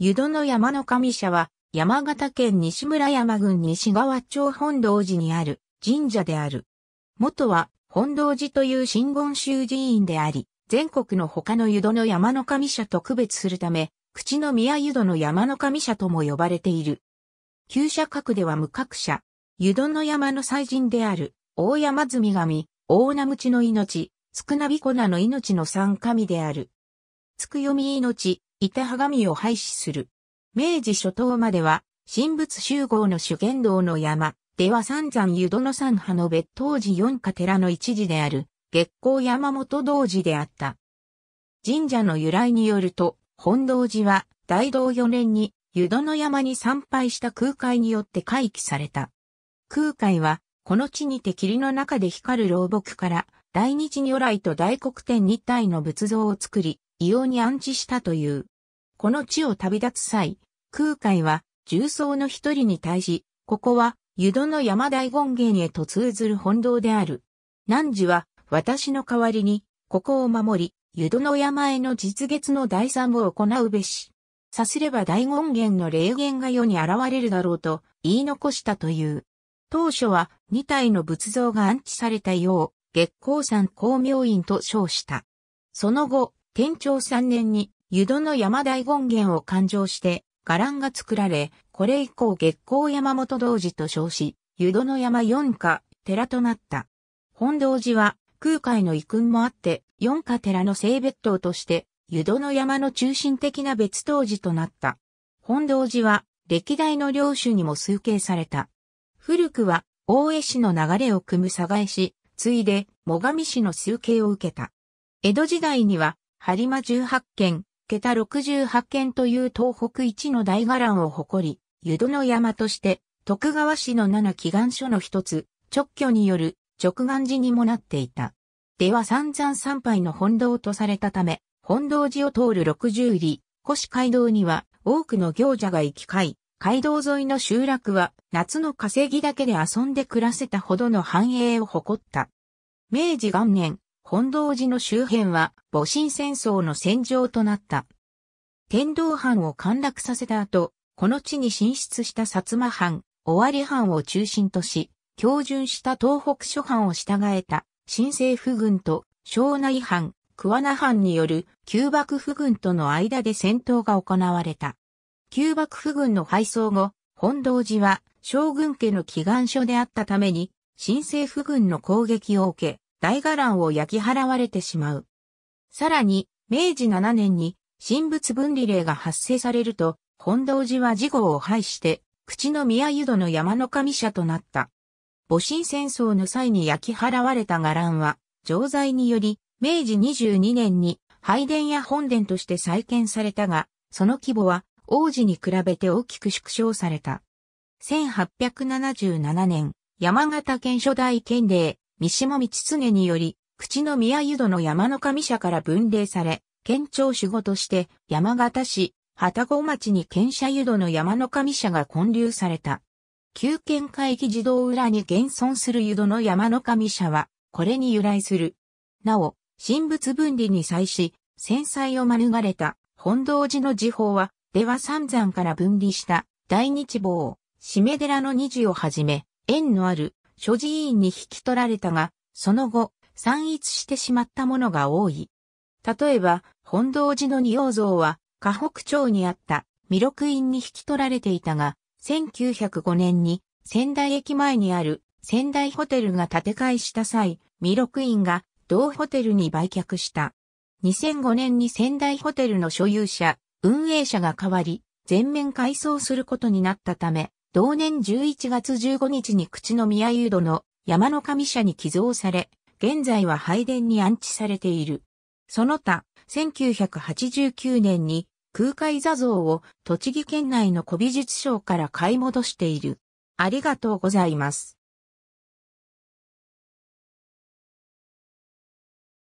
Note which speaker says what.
Speaker 1: 湯戸の山の神社は、山形県西村山郡西川町本堂寺にある神社である。元は本堂寺という新言宗寺院であり、全国の他の湯戸の山の神社と区別するため、口の宮湯戸の山の神社とも呼ばれている。旧社格では無格社、湯戸の山の祭神である、大山積神、大名口の命、つくなびこなの命の三神である。つくよみ命、板手鏡を廃止する。明治初頭までは、神仏集合の主言道の山、では三山湯殿三派の別当時四家寺の一時である、月光山本道寺であった。神社の由来によると、本道寺は大道4年に湯殿山に参拝した空海によって回帰された。空海は、この地にて霧の中で光る老木から、大日如来と大黒天二体の仏像を作り、異様に安置したという。この地を旅立つ際、空海は重曹の一人に対し、ここは湯戸の山大権現へと通ずる本堂である。汝は私の代わりに、ここを守り、湯戸の山への実月の大三を行うべし。さすれば大権現の霊言が世に現れるだろうと言い残したという。当初は2体の仏像が安置されたよう、月光山光明院と称した。その後、天長三年に湯戸の山大権現を勘定して、伽藍が作られ、これ以降月光山本道寺と称し、湯戸の山四家、寺となった。本道寺は空海の遺訓もあって、四家寺の聖別棟として、湯戸の山の中心的な別当寺となった。本道寺は、歴代の領主にも崇敬された。古くは、大江市の流れを汲む佐賀江市、ついで、最上市の崇敬を受けた。江戸時代には、播磨十八軒、桁十八軒という東北一の大伽藍を誇り、湯戸の山として、徳川氏の七祈願所の一つ、直居による直願寺にもなっていた。では散々参拝の本堂とされたため、本堂寺を通る六十里、越街道には多くの行者が行き交い、街道沿いの集落は夏の稼ぎだけで遊んで暮らせたほどの繁栄を誇った。明治元年、本堂寺の周辺は戊辰戦争の戦場となった。天道藩を陥落させた後、この地に進出した薩摩藩、尾張藩を中心とし、標準した東北諸藩を従えた新政府軍と庄内藩、桑名藩による旧幕府軍との間で戦闘が行われた。旧幕府軍の敗走後、本堂寺は将軍家の祈願所であったために、新政府軍の攻撃を受け、大伽藍を焼き払われてしまう。さらに、明治7年に、神仏分離令が発生されると、本堂寺は事後を廃して、口の宮湯戸の山の神社となった。戊辰戦争の際に焼き払われた伽藍は、常剤により、明治22年に拝殿や本殿として再建されたが、その規模は王子に比べて大きく縮小された。1877年、山形県初代県令、三島道常により、口の宮湯戸の山の神社から分類され、県庁守護として山形市、旗子町に県社湯戸の山の神社が建立された。旧県会議児童裏に現存する湯戸の山の神社は、これに由来する。なお、神仏分離に際し、戦災を免れた本堂寺の寺法は、出羽三山から分離した大日坊、締め寺の二寺をはじめ、縁のある持委員に引き取られたが、その後、散逸してしまったものが多い。例えば、本堂寺の仁王像は、河北町にあった弥勒院に引き取られていたが、1905年に仙台駅前にある仙台ホテルが建て替えした際、弥勒院が同ホテルに売却した。2005年に仙台ホテルの所有者、運営者が変わり、全面改装することになったため、同年11月15日に口の宮湯戸の山の神社に寄贈され、現在は拝殿に安置されている。その他、1989年に空海座像を栃木県内の古美術商から買い戻している。ありがとうございます。